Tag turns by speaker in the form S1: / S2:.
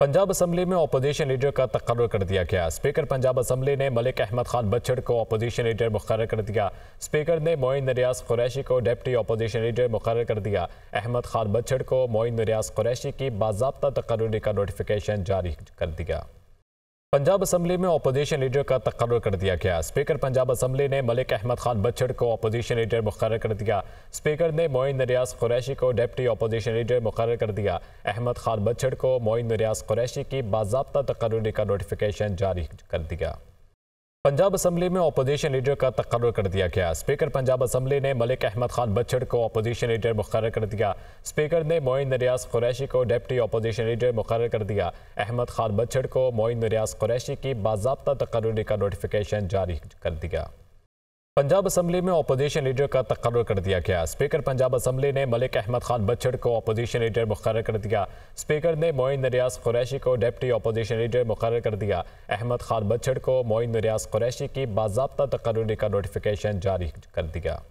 S1: Punjab assembly में opposition leader का तकर्र कर दिया गया स्पीकर पंजाब असम्बली ने मलिक अहमद खान बच्छड़ को अपोजिशन लीडर मुकर कर दिया स्पीकर ने मोइन रियाज कुरैशी को डिप्टी अपोजिशन लीडर मुकर कर दिया अहमद खान बच्छड़ को मोइन रियाज कुरैशी की बाबा तकर्री का नोटिफिकेशन जारी कर दिया पंजाब असम्बली में अपोजिशन लीडर का तकर्र कर दिया गया स्पीकर पंजाब असम्बली ने मलिक अहमद खान बच्छड़ को अपोजिशन लीडर मुकर कर दिया स्पीकर ने मोइन रियाज कुरैशी को डेप्टी अपोजिशन लीडर मुकर कर दिया अहमद खान बच्छड़ को मोइन रियाज कुरैशी की बाबा तकर्री का नोटिफिकेशन जारी कर दिया पंजाब असम्बली में अपोजिशन लीडर का तकर्र कर दिया गया स्पीकर पंजाब असम्बली ने मलिक अहमद खान बच्चड़ को अपोजिशन लीडर मुकर कर दिया स्पीकर ने मोइन रियाज कुरैशी को डिप्टी अपोजिशन लीडर मुकर कर दिया अहमद खान बच्चड़ को मोइन रियाज कुरैशी की बाबा तकर्री का नोटिफिकेशन जारी कर दिया पंजाब असम्बली में अपोजिशन लीडर का तकर कर दिया गया स्पीकर पंजाब असम्बली ने मलिक अहमद खान बच्चड़ को अपोजिशन लीडर मुकर कर दिया स्पीकर ने मोइन रियाज कुरैशी को डिप्टी अपोजिशन लीडर मुकर कर दिया अहमद खान बच्चड़ को मोइन रियाज कुरैशी की बाबा तकर्री का नोटिफिकेशन जारी कर दिया